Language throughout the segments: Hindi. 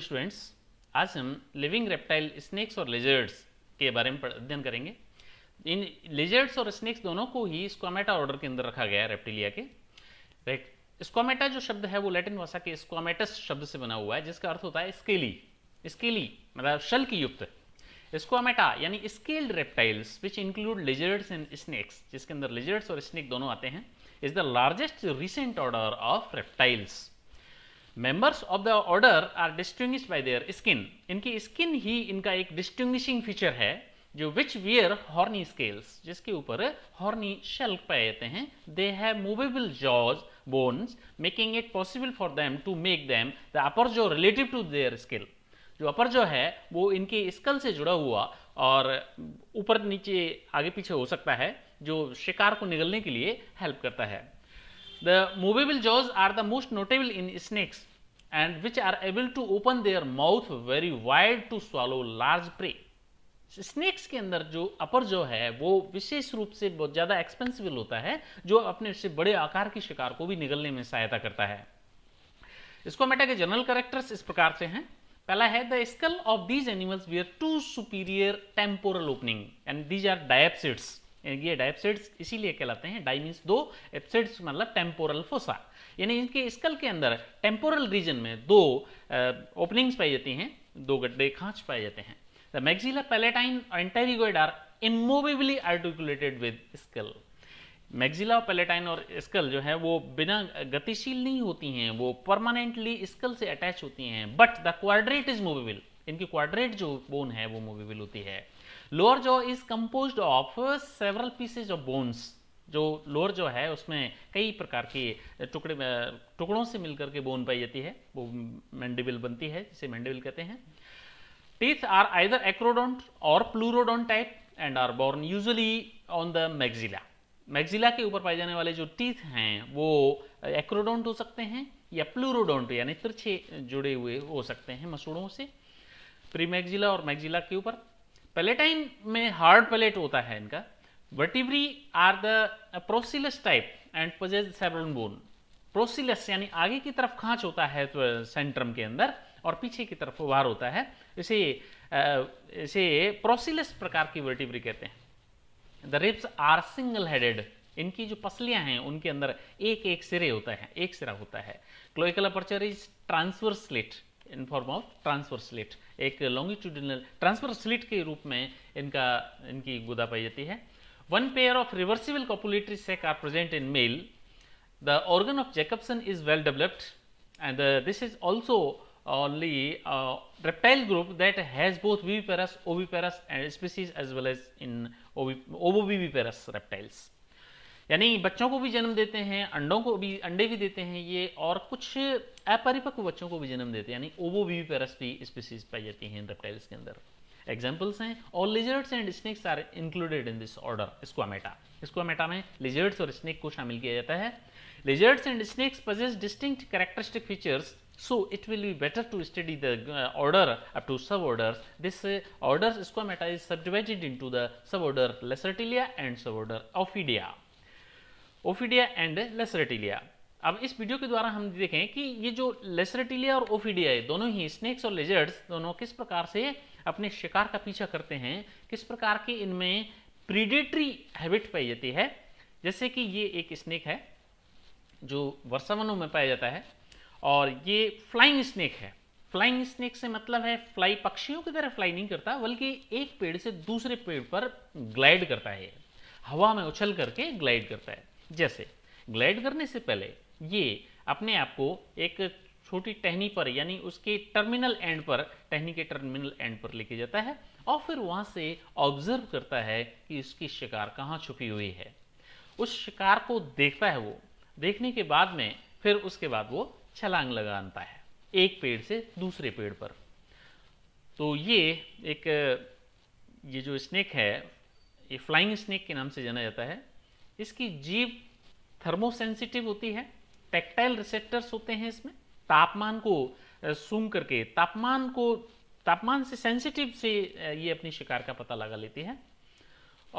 मॉर्निंग स्टूडेंट्स आज हम लिविंग रेप्टाइल स्नैक्स और लेजर्ड्स के बारे में अध्ययन करेंगे इन लेजर्ड्स और स्नैक्स दोनों को ही स्क्वामेटा ऑर्डर के अंदर रखा गया है रेप्टिलिया के राइट स्क्वामेटा जो शब्द है वो लैटिन भाषा के स्क्वामेटस शब्द से बना हुआ है जिसका अर्थ होता है स्केली स्केली मतलब शल की युक्त स्क्वामेटा यानी scaled reptiles which include lizards and snakes जिसके अंदर लेजर्ड्स और स्नैक दोनों आते हैं is the largest recent order of reptiles members of the order are distinguished by their skin इनकी स्किन ही इनका एक डिस्टिंग्विशिंग फीचर है जो विच वियर हॉर्नी स्केल्स जिसके ऊपर हॉर्नी शेल पाए जाते हैं they have movable jaws bones making it possible for them to make them the upper जो रिलेटिव टू देयर स्किल जो अपर जो है वो इनके स्कल से जुड़ा हुआ और ऊपर नीचे आगे पीछे हो सकता है जो शिकार को निगलने के लिए हेल्प करता है The movable jaws are the most notable in snakes and which are able to open their mouth very wide to swallow large prey. Snakes के अंदर जो अपर जो है वो विशेष रूप से बहुत ज़्यादा एक्सपेंसिबल होता है जो अपने से बड़े आकार की शिकार को भी निगलने में सहायता करता है इसको मेटा के जनरल करेक्टर्स इस प्रकार से हैं पहला है the skull of these animals are two superior temporal opening and these are diapsids ये डाइपसेट्स इसीलिए कहलाते हैं डाई मीन्स दो एपसेट्स मतलब टेम्पोरल फोसा यानी इनके स्कल के अंदर टेम्पोरल रीजन में दो ओपनिंग्स पाई जाती हैं दो गड्ढे खांच पाए जाते हैं the maxilla palatine and pterygoid are immovably articulated with skull maxilla palatine और स्कल जो है वो बिना गतिशील नहीं होती हैं वो परमानेंटली स्कल से अटैच होती हैं but the quadrate is movable इनकी क्वाड्रेट जो बोन है वो मूवेबल होती है लोअर जो is compose of several pieces of bones जो लोअर जो है उसमें कई प्रकार की टुकड़े टुकड़ों से मिलकर के बोन पाई जाती है वो मैंडिबिल बनती है जिसे मैंडिबिल कहते हैं टीथ आर आइदर एक्रोडोंट और pleurodont type and are borne usually on the maxilla maxilla के ऊपर पाए जाने वाले जो टीथ हैं वो एक्रोडोंट हो सकते हैं या प्लूरोडोंट यानी तिरछे जुड़े हुए हो सकते हैं मसूड़ों से प्री मैगजिला और मैगजिला के ऊपर पेलेटाइन में हार्ड पेलेट होता है इनका vertebrae are the procoelous type and possess chevron bone procoelous यानी आगे की तरफ खांच होता है तो सेंट्रम uh, के अंदर और पीछे की तरफ वार होता है इसे uh, इसे प्रोसिलस प्रकार की वर्टिवरी कहते हैं the ribs are single headed इनकी जो पसलियां हैं उनके अंदर एक एक सिरे होता है एक सिरा होता है cloacal aperture is transverse slit in form of transverse slit एक लॉन्गिट्यूडनल ट्रांसफर स्लिट के रूप में इनका इनकी गुदा पाई जाती है one pair of reversible copulatory sac are present in male the organ of Jacobson is well developed and this is also only reptile group that has both viviparous oviparous and species as well as in ovoviviparous reptiles यानी बच्चों को भी जन्म देते हैं अंडों को भी अंडे भी देते हैं ये और कुछ अपरिपक्व बच्चों को भी जन्म देते हैं यानी ओवो भी पेरस भी स्पीसीज पाई जाती हैं रेप्टाइल्स के अंदर एग्जाम्पल्स हैं और lizards and snakes are included in this order Squamata Squamata में लिजर्ड्स और स्नेक को शामिल किया जाता है lizards and snakes possess distinct characteristic features be better to study the order up to suborder this order Squamata is subdivided into the suborder Lacertilia and suborder Ophidia Ophidia and Lacertilia अब इस वीडियो के द्वारा हम देखें कि ये जो लेसरेटिलिया और ओफिडिया है दोनों ही स्नेक्स और लेजर्ड्स दोनों किस प्रकार से अपने शिकार का पीछा करते हैं किस प्रकार की इनमें प्रीडेटरी हैबिट पाई जाती है जैसे कि ये एक स्नेक है जो वर्षावनों में पाया जाता है और ये फ्लाइंग स्नेक है फ्लाइंग स्नेक से मतलब है फ्लाई पक्षियों की तरह फ्लाई नहीं करता बल्कि एक पेड़ से दूसरे पेड़ पर ग्लाइड करता है हवा में उछल करके ग्लाइड करता है जैसे ग्लाइड करने से पहले ये अपने आप को एक छोटी टहनी पर यानी उसके टर्मिनल एंड पर टहनी के टर्मिनल एंड पर लेके जाता है और फिर वहां से ऑब्जर्व करता है कि उसकी शिकार कहाँ छुपी हुई है उस शिकार को देखता है वो देखने के बाद में फिर उसके बाद वो छलांग लगाता है एक पेड़ से दूसरे पेड़ पर तो ये एक ये जो स्नेक है ये फ्लाइंग स्नेक के नाम से जाना जाता है इसकी जीव थर्मोसेंसिटिव होती है टेक्टाइल रिसेप्टर्स होते हैं इसमें तापमान को सूम करके तापमान को तापमान से सेंसिटिव से ये अपनी शिकार का पता लगा लेती है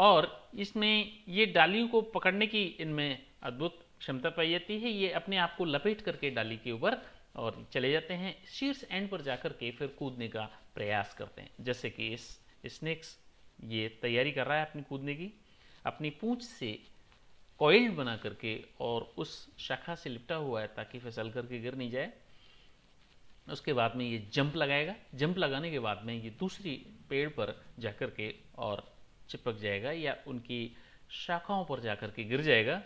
और इसमें ये डालियों को पकड़ने की इनमें अद्भुत क्षमता पाई जाती है ये अपने आप को लपेट करके डाली के ऊपर और चले जाते हैं शीर्ष एंड पर जाकर के फिर कूदने का प्रयास करते हैं जैसे कि इस स्नेक्स ये तैयारी कर रहा है अपनी कूदने की अपनी पूंछ से कॉइल्ड बना करके और उस शाखा से लिपटा हुआ है ताकि फिसल करके गिर नहीं जाए उसके बाद में ये जंप लगाएगा जंप लगाने के बाद में ये दूसरी पेड़ पर जा कर के और चिपक जाएगा या उनकी शाखाओं पर जा कर के गिर जाएगा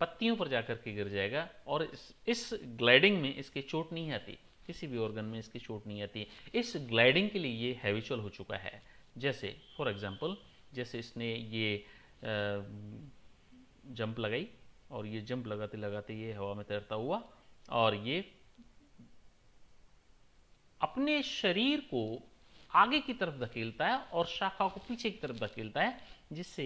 पत्तियों पर जा कर के गिर जाएगा और इस, इस ग्लाइडिंग में इसकी चोट नहीं आती किसी भी ऑर्गन में इसकी चोट नहीं आती इस ग्लाइडिंग के लिए ये हैविचुअल हो चुका है जैसे फॉर एग्जाम्पल जैसे इसने ये आ, जंप लगाई और ये जंप लगाते लगाते ये हवा में तैरता हुआ और ये अपने शरीर को आगे की तरफ धकेलता है और शाखा को पीछे की तरफ धकेलता है जिससे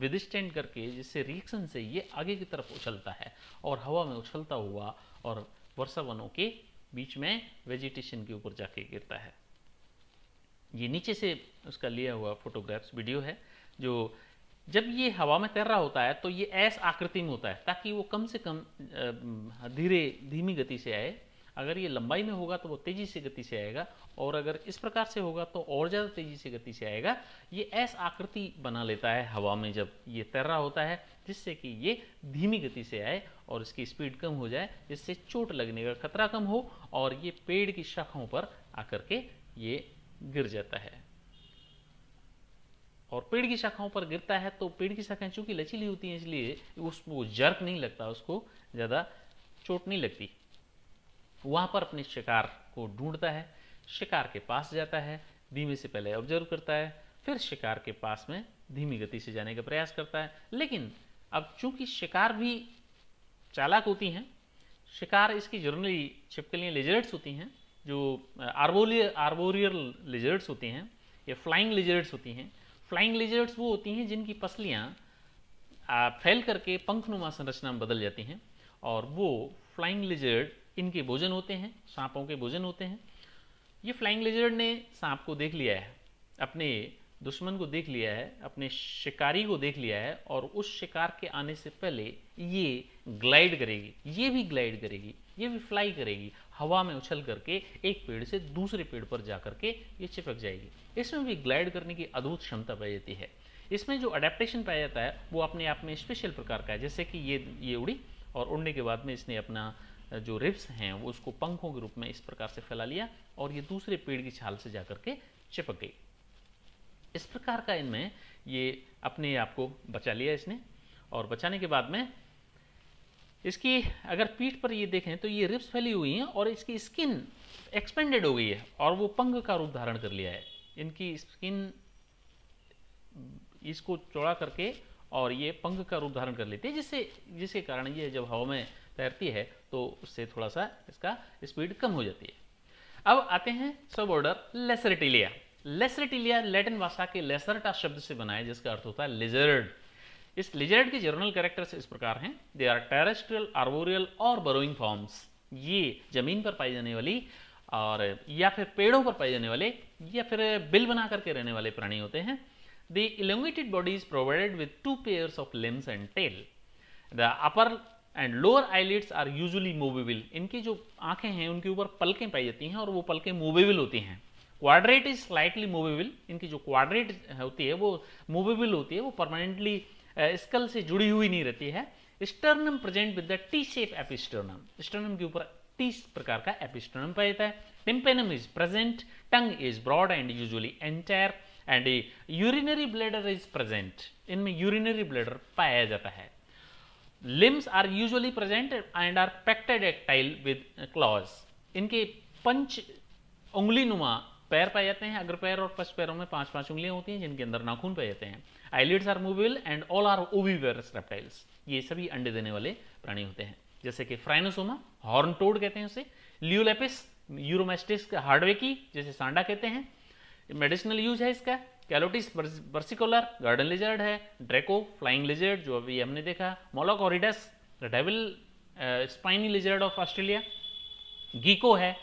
विदिस्टेंड करके जिससे रिएक्शन से ये आगे की तरफ उछलता है और हवा में उछलता हुआ और वर्षा वनों के बीच में वेजिटेशन के ऊपर जाके गिरता है ये नीचे से उसका लिया हुआ फोटोग्राफ्स वीडियो है जो जब ये हवा में तैर रहा होता है तो ये एस आकृति में होता है ताकि वो कम से कम धीरे धीमी गति से आए अगर ये लंबाई में होगा तो वो तेज़ी से गति से आएगा और अगर इस प्रकार से होगा तो और ज़्यादा तेज़ी से गति से आएगा ये एस आकृति बना लेता है हवा में जब ये तैर रहा होता है जिससे कि ये धीमी गति से आए और इसकी स्पीड कम हो जाए जिससे चोट लगने का खतरा कम हो और ये पेड़ की शाखाओं पर आकर के ये गिर जाता है और पेड़ की शाखाओं पर गिरता है तो पेड़ की शाखाएं चूंकि लचीली होती हैं इसलिए उसको जर्क नहीं लगता उसको ज़्यादा चोट नहीं लगती वहाँ पर अपने शिकार को ढूंढता है शिकार के पास जाता है धीमे से पहले ऑब्जर्व करता है फिर शिकार के पास में धीमी गति से जाने का प्रयास करता है लेकिन अब चूंकि शिकार भी चालाक होती हैं शिकार इसकी जर्नली छिपकलियाँ लेजर्ट्स होती हैं जो आर्बोलियर आर्बोरियल लेजर्ट्स होती हैं या फ्लाइंग लेजर्ट्स होती हैं फ्लाइंग लिजर्ड्स वो होती हैं जिनकी पसलियाँ फैल करके पंखनुमा संरचना में बदल जाती हैं और वो फ्लाइंग लिजर्ड इनके भोजन होते हैं सांपों के भोजन होते हैं ये फ्लाइंग लिजर्ड ने सांप को देख लिया है अपने दुश्मन को देख लिया है अपने शिकारी को देख लिया है और उस शिकार के आने से पहले ये ग्लाइड करेगी ये भी ग्लाइड करेगी ये भी फ्लाई करेगी हवा में उछल करके एक पेड़ से दूसरे पेड़ पर जाकर के ये चिपक जाएगी इसमें भी ग्लाइड करने की अद्भुत क्षमता पाई जाती है इसमें जो अडेप्टेशन पाया जाता है वो अपने आप में स्पेशल प्रकार का है जैसे कि ये ये उड़ी और उड़ने के बाद में इसने अपना जो रिब्स हैं वो उसको पंखों के रूप में इस प्रकार से फैला लिया और ये दूसरे पेड़ की छाल से जा करके चिपक गई इस प्रकार का इनमें ये अपने आप को बचा लिया इसने और बचाने के बाद में इसकी अगर पीठ पर ये देखें तो ये रिप्स फैली हुई हैं और इसकी स्किन एक्सपेंडेड हो गई है और वो पंग का रूप धारण कर लिया है इनकी स्किन इसको चौड़ा करके और ये पंग का रूप धारण कर लेती है जिससे जिसके कारण ये जब हवा में तैरती है तो उससे थोड़ा सा इसका स्पीड कम हो जाती है अब आते हैं सब ऑर्डर लेसरटिलिया लेसरटिलिया लेटिन भाषा के लेसरटा शब्द से बना है जिसका अर्थ होता है लिजर्ड इस लिजर्ड के जर्नल कैरेक्टर्स इस प्रकार हैं दे आर टेरेस्ट्रियल आर्बोरियल और बरोइंग फॉर्म्स ये जमीन पर पाई जाने वाली और या फिर पेड़ों पर पाए जाने वाले या फिर बिल बना करके रहने वाले प्राणी होते हैं the elongated body is provided with two pairs of limbs and tail the upper and lower eyelids are usually movable इनकी जो आंखें हैं उनके ऊपर पलकें पाई जाती हैं और वो पलकें मूवेबल होती हैं क्वाड्रेट इज स्लाइटली मूवेबल इनकी जो क्वाड्रेट होती है वो मूवेबल होती है वो परमानेंटली स्कल से जुड़ी हुई नहीं रहती है sternum present with the T shape episternum sternum के ऊपर टी प्रकार का एपिस्टर्नम पाया जाता है tympanum is present tongue is broad and usually entire and urinary bladder is present इनमें यूरिनरी ब्लेडर पाया जाता है limbs are usually present and are dactyl with claws इनके पंच उंगली नुमा पैर पाए जाते हैं अग्रपैर और पश्च पैरों में पांच पांच उंगलियां होती हैं जिनके अंदर नाखून पाए जाते हैं eyelids are movable and all are oviparous reptiles ये सभी अंडे देने वाले प्राणी होते हैं जैसे कि फ्राइनोसोमा हॉर्न टोड कहते हैं उसे लियोलेपिस यूरोमेस्टिस हार्डवेकी जैसे सांडा कहते हैं मेडिसिनल यूज है इसका कैलोटिस बर्सिकोलर गार्डन लिजर्ड है ड्रेको फ्लाइंग लिजर्ड जो अभी हमने देखा Moloch horridus devil spiny lizard of Australia gecko है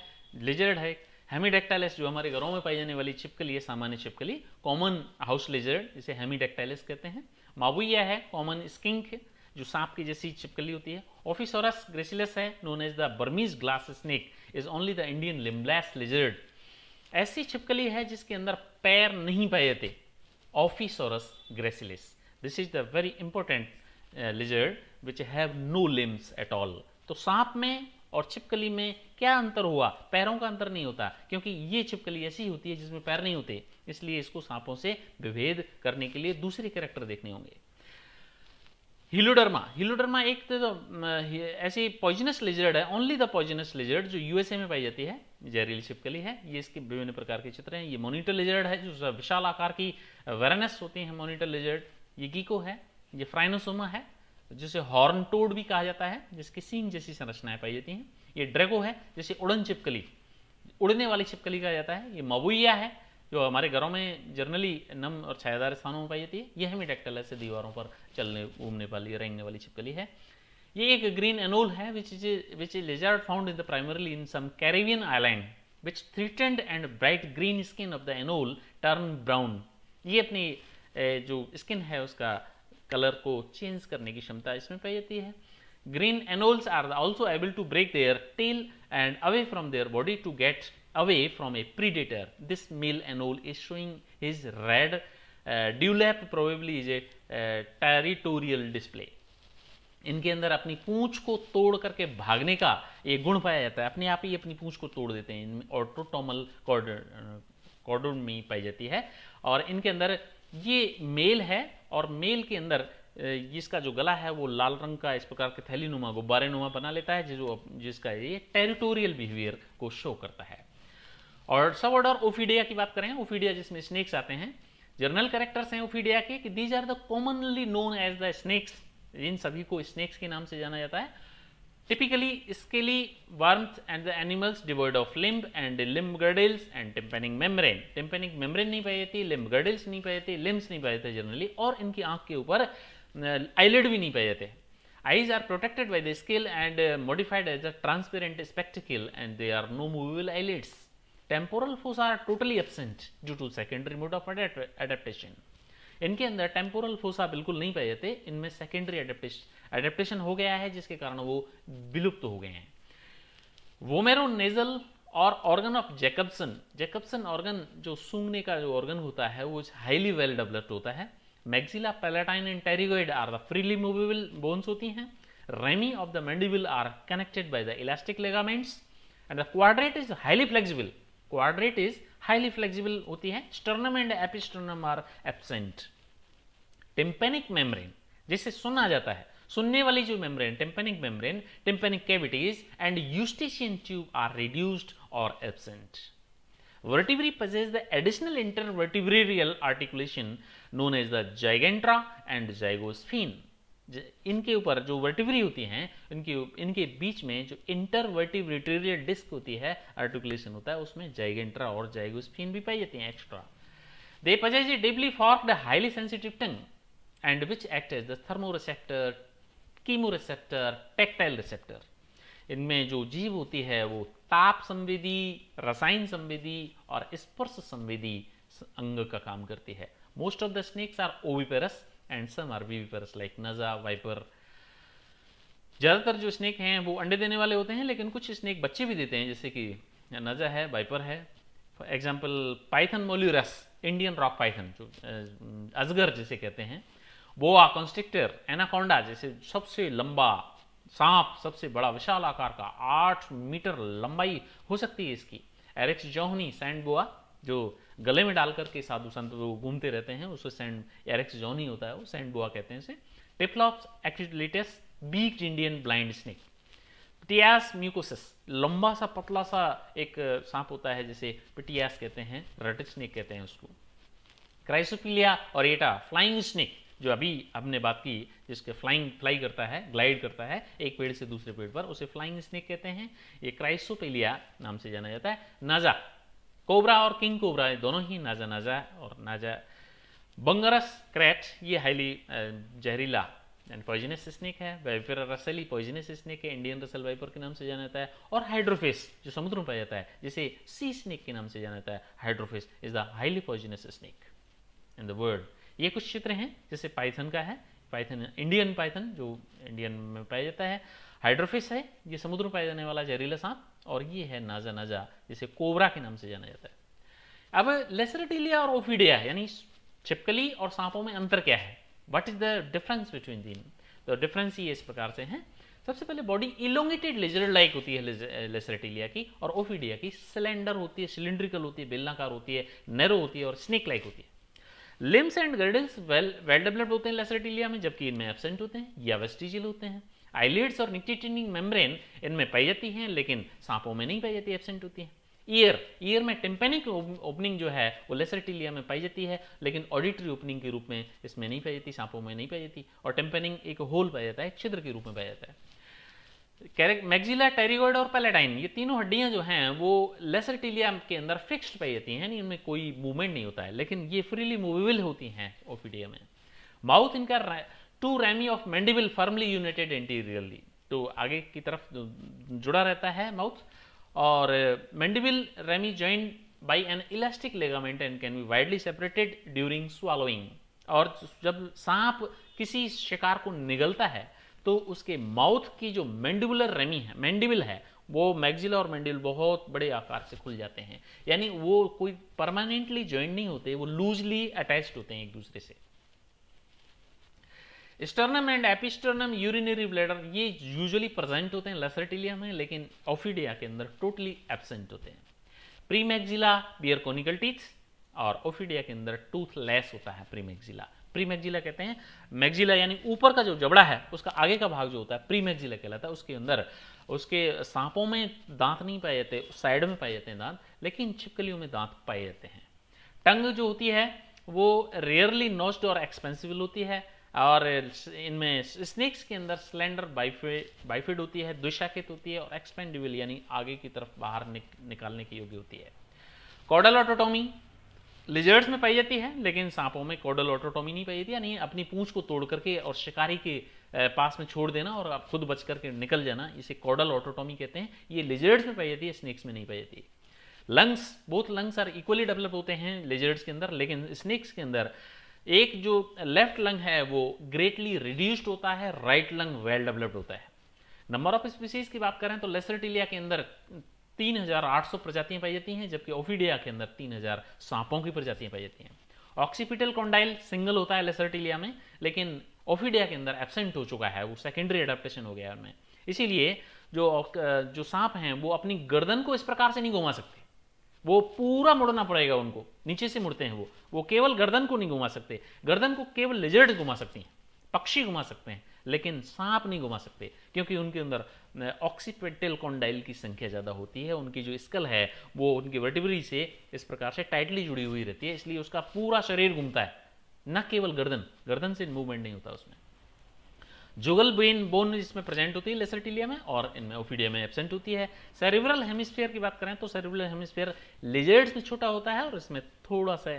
लिजर्ड है हेमीडेक्टाइलिस जो हमारे घरों में पाई जाने वाली छिपकली है सामान्य छिपकली कॉमन हाउस लेजर जिसे हेमीडेक्टाइलिस कहते हैं मावुया है कॉमन स्किंक जो सांप की जैसी छिपकली होती है ऑफिसोरस ग्रेसिलस है known as the Burmese glass snake is only the Indian limbless lizard ऐसी छिपकली है जिसके अंदर पैर नहीं पाए जाते Ophisaurus gracilis this is the very important lizard which have no limbs at all तो सांप में और छिपकली में क्या अंतर हुआ पैरों का अंतर नहीं होता क्योंकि ये छिपकली ऐसी होती है जिसमें पैर नहीं होते इसलिए इसको सांपों से विभेद करने के लिए दूसरे कैरेक्टर देखने होंगे हिलोडर्मा हिलोडर्मा एक तो, तो ऐसी पॉइजनस लिजर्ड है ओनली द पॉइजनस लिजर्ड जो यूएसए में पाई जाती है जहरीली छिपकली है ये इसके विभिन्न प्रकार के चित्र हैं ये मोनिटर लिजर्ड है जो विशाल आकार की वेरनेस होती है मोनिटर लिजर्ड ये गीको है ये फ्राइनोसोमा है जिसे हॉर्न टोड भी कहा जाता है जिसकी सींग जैसी संरचनाएं पाई जाती हैं ये ड्रेगो है जैसे उड़न छिपकली उड़ने वाली छिपकली कहा जाता है ये मबुइया है जो हमारे घरों में जनरली नम और छायादार स्थानों में पाई जाती है यह हेमीडेक्टल ऐसे दीवारों पर चलने घूमने वाली रेंगने वाली छिपकली है ये एक ग्रीन एनोल है which is which is lizard found in the primarily in some Caribbean island which threatened and bright green skin of the anole turn brown ये अपनी जो स्किन है उसका कलर को चेंज करने की क्षमता इसमें पाई जाती है green anoles are also able to break their tail and away from their body to get away from a predator. This male anole is showing his red uh, dewlap probably is a uh, territorial display. इनके अंदर अपनी पूंछ को तोड़ करके भागने का एक गुण पाया जाता है अपने आप ही अपनी पूंछ को तोड़ देते हैं इनमें ऑटोटोमल कॉर्डोन में पाई जाती है और इनके अंदर ये मेल है और मेल के अंदर इसका जो गला है वो लाल रंग का इस प्रकार के थैली नुमा गुब्बारे नुमा बना लेता है जो जिसका ये टेरिटोरियल बिहेवियर को शो करता है और सब ऑर्डर ओफिडिया की बात करें ओफिडिया जिसमें स्नेक्स आते हैं जर्नल कैरेक्टर्स हैं ओफिडिया के कि these are the commonly known as the snakes इन सभी को स्नेक्स के नाम से जाना जाता है टिपिकली इसके लिए वार्म्थ एंड द एनिमल्स डिवर्ड of limb and limb girdles and tympanic membrane tympanic membrane नहीं पाई जाती लिम्ब गर्डिल्स नहीं पाई जाती लिम्स नहीं पाए जाते जनरली और इनकी आंख के ऊपर आईलेड भी नहीं पाए जाते eyes are protected by the skin and modified as a transparent spectacle and they are no movable eyelids temporal fossae are totally absent due to secondary mode of adaptation इनके अंदर टेम्पोरल फोसा बिल्कुल नहीं पाए जाते इनमें सेकेंडरी एडेप्टेशन हो गया है जिसके कारण वो विलुप्त तो हो गए हैं वोमेरो नेजल और organ of Jacobson Jacobson organ जो सूंगने का जो ऑर्गन होता है वो हाईली वेल डेवलप्ड होता है maxilla palatine and pterygoid are the freely movable bones होती हैं rami of the mandible are connected by the elastic ligaments and the quadrate is highly flexible quadrate is highly flexible होती है sternum and episternum are absent tympanic membrane जिसे सुना जाता है सुनने वाली जो membrane tympanic membrane tympanic cavities and Eustachian tube are reduced और absent vertebrae possess the additional intervertebral articulation known as the gigantra and zygosphene इनके ऊपर जो वर्टिवरी होती हैं इनके इनके बीच में जो इंटरवर्टिब्रेटेरियल डिस्क होती है आर्टिकुलेशन होता है उसमें जाइगेंट्रा और जाइगोस्फीन भी पाई जाती हैं extra they possess a deeply forked highly sensitive tongue and which act as the thermoreceptor chemoreceptor tactile receptor इनमें जो जीव होती है वो ताप संवेदी रसायन संवेदी और स्पर्श संवेदी अंग का काम करती है most of the snakes are oviparous and some are viviparous like Naja viper ज़्यादातर जो स्नेक हैं वो अंडे देने वाले होते हैं लेकिन कुछ स्नेक बच्चे भी देते हैं जैसे कि नजा है वाइपर है for example python molurus Indian rock python जो अजगर जिसे कहते हैं आ कॉन्स्ट्रिक्टर एनाकोंडा जैसे सबसे लंबा सांप सबसे बड़ा विशाल आकार का आठ मीटर लंबाई हो सकती है इसकी एरेक्स जौहनी सैंड बोआ जो गले में डाल करके साधु संत लोग घूमते रहते हैं उसे सैंड एरेक्स जौहनी होता है वो सैंड बोआ कहते हैं इसे Typhlops acutus beak Indian blind snake Ptyas mucosus लंबा सा पतला सा एक सांप होता है जिसे पिटियास कहते हैं रट स्नेक कहते हैं उसको क्राइसोपिलिया और एटा फ्लाइंग स्नेक जो अभी हमने बात की जिसके फ्लाइंग फ्लाई करता है ग्लाइड करता है एक पेड़ से दूसरे पेड़ पर उसे फ्लाइंग स्नेक कहते हैं ये क्राइसोपेलिया नाम से जाना जाता है नाजा कोबरा और किंग कोबरा दोनों ही नाजा नाजा और नाजा बंगरस क्रैट ये हाईली जहरीला एंड पॉइजनस स्नेक है वाइपर रसली पॉइजनस स्नेक है इंडियन रसल वाइपर के नाम से जाना जाता है और हाइड्रोफेस जो समुद्र में पाया जाता है जिसे सी स्नेक के नाम से जाना जाता है Hydrophis is the highly poisonous snake in the world ये कुछ चित्र हैं जैसे पाइथन का है पाइथन इंडियन पाइथन जो इंडियन में पाया जाता है हाइड्रोफिस है ये समुद्र में पाया जाने वाला जहरीला सांप और ये है नाजा नाजा जिसे कोबरा के नाम से जाना जाता है अब लेसरटीलिया और ओफिडिया यानी छिपकली और सांपों में अंतर क्या है what is the difference between them तो डिफरेंस ये इस प्रकार से है सबसे पहले बॉडी इलोंगेटेड लेजर लाइक होती है लेसरेटिलिया की और ओफिडिया की सिलेंडर होती है सिलेंड्रिकल होती है बेलनाकार होती है नैरो होती है और स्नेक लाइक होती है limbs and girdles well well developed होते हैं लेसर टीलिया में जबकि इनमें एबसेंट होते हैं या वेस्टिजियल होते हैं आईलिड्स और निकटिटिनिंग मेम्ब्रेन इनमें पाई जाती हैं लेकिन सांपों में नहीं पाई जाती एबसेंट होती है ईयर ईयर में टिम्पेनिक ओपनिंग जो है वो लेसर टीलिया में पाई जाती है लेकिन ऑडिटरी ओपनिंग के रूप में इसमें नहीं पाई जाती सांपों में नहीं पाई जाती और टिम्पेनिंग एक होल पाया जाता है छिद्र के रूप में पाया जाता है मैग्जिला टेरिगोइड और पैलेटाइन ये तीनों हड्डियां जो हैं वो लेसर टीलिया के अंदर फिक्स्ड पाई जाती हैं इनमें कोई मूवमेंट नहीं होता है लेकिन ये फ्रीली मूवेबल होती हैं ओफिडिया में माउथ इनका two rami of mandible firmly united anteriorly तो आगे की तरफ जुड़ा रहता है माउथ और mandible rami join by an elastic ligament and can be widely separated during swallowing और जब सांप किसी शिकार को निगलता है तो उसके माउथ की जो मैंडिबुलर रेमी है मैंडिबिल है वो मैगजिला और मैंडिबल बहुत बड़े आकार से खुल जाते हैं यानी वो कोई परमानेंटली ज्वाइंट नहीं होते वो लूजली अटैच होते हैं एक दूसरे से sternum and episternum urinary bladder ये यूजुअली प्रेजेंट होते हैं लेसरटिलिया में लेकिन ऑफिडिया के अंदर टोटली एबसेंट होते हैं प्रीमैक्सिला बियर कोनिकल टीथ और ओफिडिया के अंदर टूथ लेस होता है प्रीमैक्सिला प्री मैगजिला कहते हैं मैगजिला यानी ऊपर का जो जबड़ा है उसका आगे का भाग जो होता है प्री मैगजिला कहलाता है उसके अंदर उसके सांपों में दांत नहीं पाए जाते साइड में पाए जाते हैं दांत लेकिन छिपकलियों में दांत पाए जाते हैं टंग जो होती है वो रेयरली नोस्ड और एक्सपेंसिबल होती है और इनमें स्नेक्स के अंदर स्लेंडर बाइफेड होती है द्विशाखित होती है और एक्सपेंडिबल यानी आगे की तरफ बाहर निक, निकालने की योग्य होती है कॉडल ऑटोटोमी लिजर्ड्स में पाई जाती है लेकिन सांपों में कोडल ऑटोटोमी नहीं पाई जाती यानी अपनी पूंछ को तोड़ करके और शिकारी के पास में छोड़ देना और आप खुद बच करके निकल जाना इसे कोडल ऑटोटोमी कहते हैं ये लिजर्ड्स में पाई जाती है स्नेक्स में नहीं पाई जाती lungs both lungs are equally develop होते हैं लिजर्ड्स के अंदर लेकिन स्नेक्स के अंदर एक जो लेफ्ट लंग है वो ग्रेटली रिड्यूस्ड होता है राइट लंग वेल डेवलप्ड होता है नंबर ऑफ स्पीसीज की बात करें तो लेसरटिलिया के अंदर 3,800 प्रजातियां पाई जाती हैं जबकि ओफिडिया के अंदर 3,000 सांपों की प्रजातियां पाई जाती हैं ऑक्सीपिटल कॉन्डाइल सिंगल होता है लेसरटिलिया में लेकिन ओफिडिया के अंदर एबसेंट हो चुका है वो सेकेंडरी एडेप्टेशन हो गया है उनमें इसीलिए जो जो सांप हैं वो अपनी गर्दन को इस प्रकार से नहीं घुमा सकते वो पूरा मुड़ना पड़ेगा उनको नीचे से मुड़ते हैं वो वो केवल गर्दन को नहीं घुमा सकते गर्दन को केवल लिजर्ड घुमा सकती हैं पक्षी घुमा सकते हैं लेकिन सांप नहीं घुमा सकते क्योंकि उनके अंदर ऑक्सीपेटल कॉन्डाइल की संख्या ज़्यादा होती है उनकी जो स्कल है वो उनकी वर्टिवरी से इस प्रकार से टाइटली जुड़ी हुई रहती है इसलिए उसका पूरा शरीर घूमता है न केवल गर्दन गर्दन से मूवमेंट नहीं होता उसमें जुगल ब्रेन बोन इसमें प्रेजेंट होती है लेसर टीलिया में और इनमें ओफिडिया में एबसेंट होती है सेरिब्रल हेमिस्फेयर की बात करें तो सेरिब्रल हेमिस्फेयर लिजर्ड्स में छोटा होता है और इसमें थोड़ा सा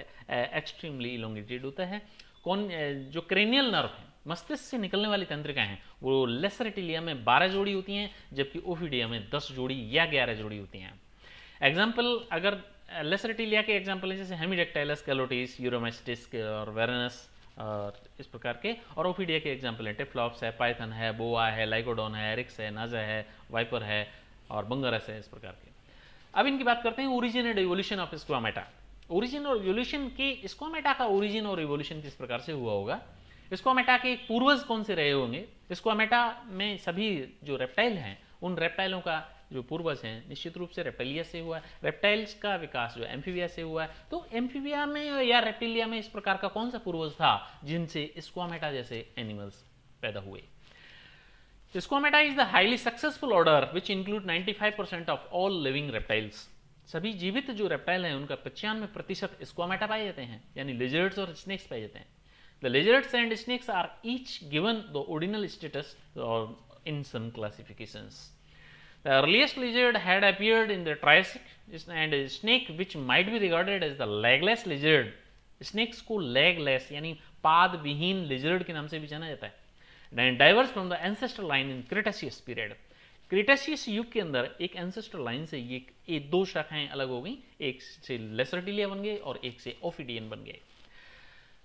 एक्सट्रीमली इलोंगेटेड होता है कौन जो क्रेनियल नर्व है मस्तिष्क से निकलने वाली तंत्रिकाएं हैं वो लेसर एटिलिया में 12 जोड़ी होती हैं जबकि ओफिडिया में 10 जोड़ी या 11 जोड़ी होती हैं एग्जाम्पल अगर लेसर एटिलिया के एग्जाम्पल हैं जैसे हेमीडेक्टाइलस कैलोटिस यूरोमेस्टिस्क और वेरनस और इस प्रकार के और ओफिडिया के एग्जाम्पल हैं टेफ्लॉप्स है पाइथन है बोआ है लाइकोडोन है एरिक्स है नाजा है वाइपर है और बंगरस है इस प्रकार के अब इनकी बात करते हैं origin and revolution of Squamata origin और रिवोल्यूशन के स्क्वामेटा का ओरिजिन और रिवोल्यूशन किस प्रकार से हुआ होगा इसको अमेटा के पूर्वज कौन से रहे होंगे इसको अमेटा में सभी जो रेप्टाइल हैं उन रेप्टाइलों का जो पूर्वज हैं निश्चित रूप से रेप्टेलिया से हुआ है रेप्टाइल्स का विकास जो एम्फीविया से हुआ है तो एम्फीविया में या रेप्टिलिया में इस प्रकार का कौन सा पूर्वज था जिनसे स्क्वामेटा जैसे एनिमल्स पैदा हुए Squamata is the highly successful order which include 95% of all living reptiles सभी जीवित जो रेप्टाइल हैं उनका पचानवे प्रतिशत स्क्वामेटा पाए जाते हैं यानी लिजर्ड्स और स्नेक्स पाए जाते हैं The lizards and snakes are each given the ordinal status or in some classifications. The earliest lizard had appeared in the Triassic and a snake which might be regarded as the legless lizard. Snakes को लेगलेस यानी पाद विहीन लिजर्ड के नाम से भी जाना जाता है diverse from the ancestor line in Cretaceous period Cretaceous युग के अंदर एक एंसेस्टर लाइन से ये, ये दो शाखाएं अलग हो गई एक से लेसरटिलिया बन गए और एक से ophidian बन गए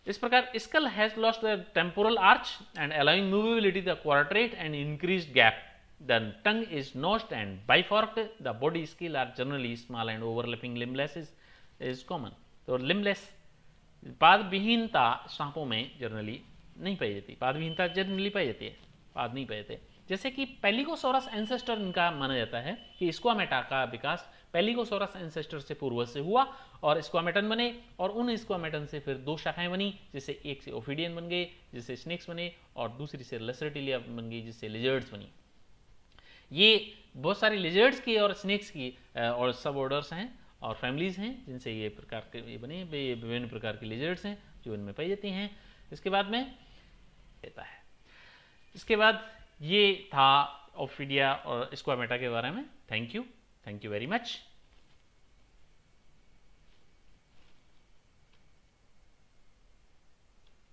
इस प्रकार skull has lost the temporal arch and allowing movability the quadrate and increase gape the tongue is notched and bifork the body scales are generally small and overlapping limbless is is common तो लिमलेस पाद विहीनता सांपों में जनरली नहीं पाई जाती पाद विहीनता जनरली पाई जाती है पाद नहीं पाए जाते जैसे कि पेलिकोसोरस एंसेस्टर इनका माना जाता है कि स्क्वामेटा का विकास पेलिकोसोरस एंसेस्टर से पूर्व से हुआ और स्क्वामेटन बने और उन स्क्वामेटन से फिर दो शाखाएं बनी जिससे एक से ओफिडियन बन गए जिससे स्नेक्स बने और दूसरी से लेसरटिलिया बन गई जिससे लिजर्ड्स बनी ये बहुत सारे लिजर्ड्स की और स्नेक्स की और सब ऑर्डर्स हैं और फैमिलीज हैं जिनसे ये प्रकार के ये बने ये विभिन्न प्रकार के लिजर्ड्स हैं जो इनमें पाई जाती हैं इसके बाद में देता है इसके बाद ये था ऑफिडिया और मेटा के बारे में thank you thank you very much